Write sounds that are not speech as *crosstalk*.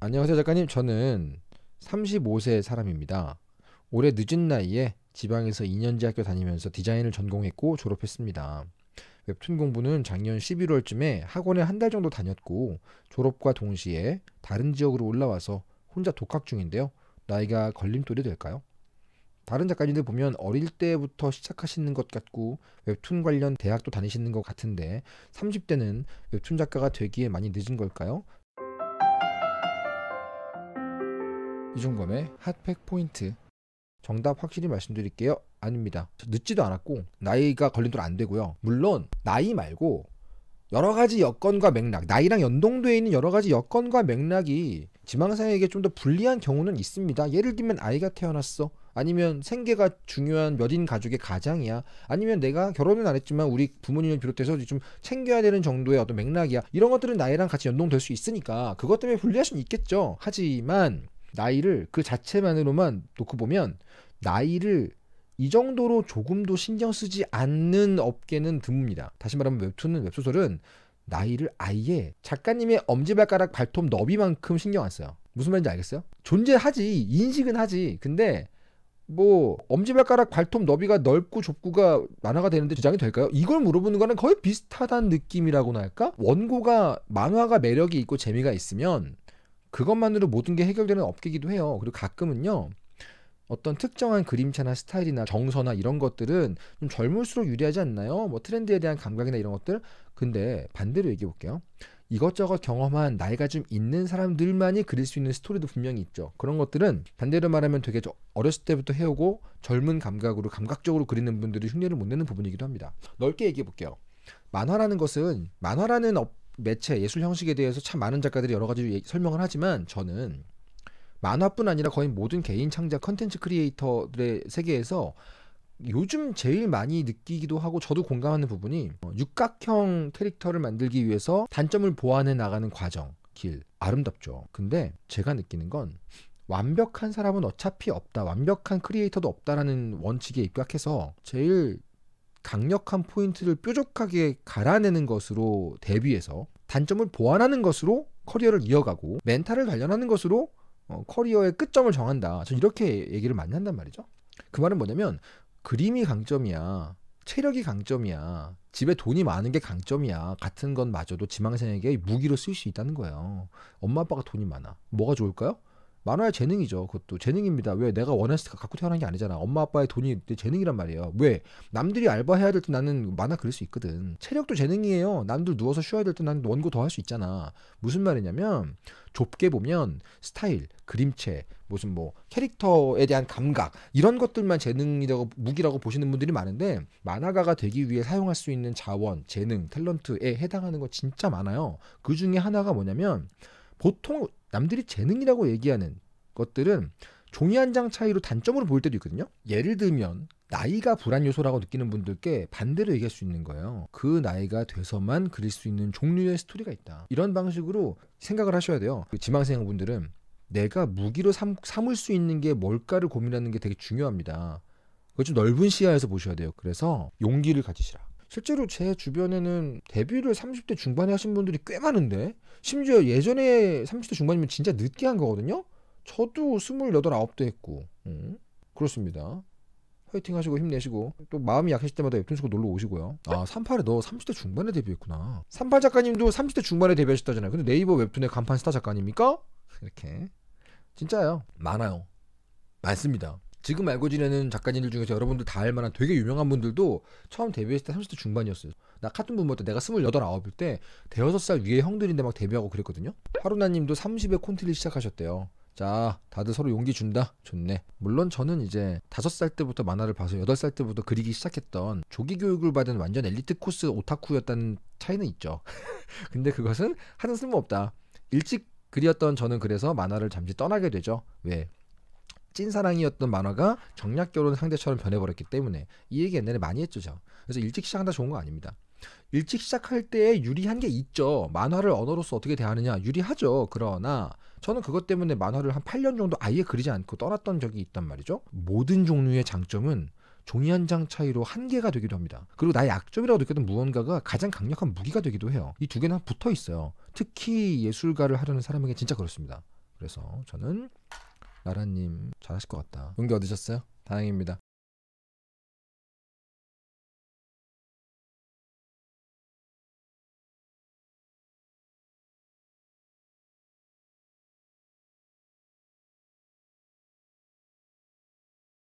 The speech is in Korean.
안녕하세요 작가님 저는 35세 사람입니다. 올해 늦은 나이에 지방에서 2년제 학교 다니면서 디자인을 전공했고 졸업했습니다. 웹툰 공부는 작년 11월쯤에 학원에 한 달 정도 다녔고 졸업과 동시에 다른 지역으로 올라와서 혼자 독학 중인데요. 나이가 걸림돌이 될까요? 다른 작가님들 보면 어릴 때부터 시작하시는 것 같고 웹툰 관련 대학도 다니시는 것 같은데 30대는 웹툰 작가가 되기에 많이 늦은 걸까요? 이종범의 핫팩 포인트 정답 확실히 말씀드릴게요. 아닙니다. 늦지도 않았고 나이가 걸림돌 안 되고요. 물론 나이 말고 여러 가지 여건과 맥락, 나이랑 연동돼 있는 여러 가지 여건과 맥락이 지망생에게 좀 더 불리한 경우는 있습니다. 예를 들면 아이가 태어났어. 아니면 생계가 중요한 몇인 가족의 가장이야. 아니면 내가 결혼은 안 했지만 우리 부모님을 비롯해서 좀 챙겨야 되는 정도의 어떤 맥락이야. 이런 것들은 나이랑 같이 연동될 수 있으니까 그것 때문에 불리할 수는 있겠죠. 하지만 나이를 그 자체만으로만 놓고 보면 나이를 이 정도로 조금도 신경 쓰지 않는 업계는 드뭅니다. 다시 말하면 웹툰은 웹소설은 나이를 아예 작가님의 엄지발가락 발톱 너비만큼 신경 안 써요. 무슨 말인지 알겠어요? 존재하지 인식은 하지 근데 뭐 엄지발가락 발톱 너비가 넓고 좁고가 만화가 되는데 주장이 될까요? 이걸 물어보는 거는 거의 비슷하다는 느낌이라고나 할까? 원고가 만화가 매력이 있고 재미가 있으면 그것만으로 모든 게 해결되는 업계기도 이 해요. 그리고 가끔은요. 어떤 특정한 그림체나 스타일이나 정서나 이런 것들은 좀 젊을수록 유리하지 않나요? 뭐 트렌드에 대한 감각이나 이런 것들. 근데 반대로 얘기해 볼게요. 이것저것 경험한 나이가 좀 있는 사람들만이 그릴 수 있는 스토리도 분명히 있죠. 그런 것들은 반대로 말하면 되게 어렸을 때부터 해오고 젊은 감각으로 감각적으로 그리는 분들이 흉내를 못 내는 부분이기도 합니다. 넓게 얘기해 볼게요. 만화라는 것은 만화라는 업, 매체, 예술 형식에 대해서 참 많은 작가들이 여러 가지 설명을 하지만 저는 만화뿐 아니라 거의 모든 개인 창작 컨텐츠 크리에이터들의 세계에서 요즘 제일 많이 느끼기도 하고 저도 공감하는 부분이 어, 육각형 캐릭터를 만들기 위해서 단점을 보완해 나가는 과정, 길 아름답죠. 근데 제가 느끼는 건 완벽한 사람은 어차피 없다. 완벽한 크리에이터도 없다라는 원칙에 입각해서 제일 강력한 포인트를 뾰족하게 갈아내는 것으로 대비해서 단점을 보완하는 것으로 커리어를 이어가고 멘탈을 단련하는 것으로 어, 커리어의 끝점을 정한다. 전 이렇게 얘기를 많이 한단 말이죠. 그 말은 뭐냐면 그림이 강점이야. 체력이 강점이야. 집에 돈이 많은 게 강점이야. 같은 건 마저도 지망생에게 무기로 쓸 수 있다는 거예요. 엄마 아빠가 돈이 많아. 뭐가 좋을까요? 만화의 재능이죠. 그것도 재능입니다. 왜 내가 원했을 때 갖고 태어난 게 아니잖아. 엄마 아빠의 돈이 내 재능이란 말이에요. 왜 남들이 알바해야 될 때 나는 만화 그릴 수 있거든. 체력도 재능이에요. 남들 누워서 쉬어야 될 때 나는 원고 더 할 수 있잖아. 무슨 말이냐면 좁게 보면 스타일, 그림체, 무슨 뭐 캐릭터에 대한 감각 이런 것들만 재능이라고 무기라고 보시는 분들이 많은데 만화가가 되기 위해 사용할 수 있는 자원, 재능, 탤런트에 해당하는 거 진짜 많아요. 그 중에 하나가 뭐냐면 보통 남들이 재능이라고 얘기하는 것들은 종이 한 장 차이로 단점으로 보일 때도 있거든요. 예를 들면 나이가 불안 요소라고 느끼는 분들께 반대로 얘기할 수 있는 거예요. 그 나이가 돼서만 그릴 수 있는 종류의 스토리가 있다. 이런 방식으로 생각을 하셔야 돼요. 그 지망생분들은 내가 무기로 삼, 삼을 수 있는 게 뭘까를 고민하는 게 되게 중요합니다. 그걸 좀 넓은 시야에서 보셔야 돼요. 그래서 용기를 가지시라. 실제로 제 주변에는 데뷔를 30대 중반에 하신 분들이 꽤 많은데 심지어 예전에 30대 중반이면 진짜 늦게 한 거거든요. 저도 28, 9도 했고 음, 그렇습니다. 화이팅 하시고 힘내시고 또 마음이 약해질 때마다 웹툰스고 놀러 오시고요. 아 38에 너 30대 중반에 데뷔했구나. 38 작가님도 30대 중반에 데뷔하셨다잖아요. 근데 네이버 웹툰의 간판 스타 작가입니까? 이렇게 진짜요. 많아요. 많습니다. 지금 알고 지내는 작가님들 중에서 여러분들 다 알만한 되게 유명한 분들도 처음 데뷔했을 때 30대 중반이었어요. 나 같은 분부터 내가 28, 9일 때 대여섯 살 위에 형들인데 막 데뷔하고 그랬거든요. 하루나님도 30에 콘티를 시작하셨대요. 자, 다들 서로 용기 준다. 좋네. 물론 저는 이제 5살 때부터 만화를 봐서 8살 때부터 그리기 시작했던 조기 교육을 받은 완전 엘리트 코스 오타쿠였다는 차이는 있죠. *laughs* 근데 그것은 하는 쓸모없다. 일찍 그리었던 저는 그래서 만화를 잠시 떠나게 되죠. 왜? 찐사랑이었던 만화가 정략결혼 상대처럼 변해버렸기 때문에 이 얘기 옛날에 많이 했죠. 그래서 일찍 시작한다 좋은 거 아닙니다. 일찍 시작할 때 유리한 게 있죠. 만화를 언어로서 어떻게 대하느냐 유리하죠. 그러나 저는 그것 때문에 만화를 한 8년 정도 아예 그리지 않고 떠났던 적이 있단 말이죠. 모든 종류의 장점은 종이 한 장 차이로 한계가 되기도 합니다. 그리고 나의 약점이라고 느꼈던 무언가가 가장 강력한 무기가 되기도 해요. 이 두 개는 붙어 있어요. 특히 예술가를 하려는 사람에게 진짜 그렇습니다. 그래서 저는 나라님 잘하실 것 같다. 용기 얻으셨어요? 다행입니다.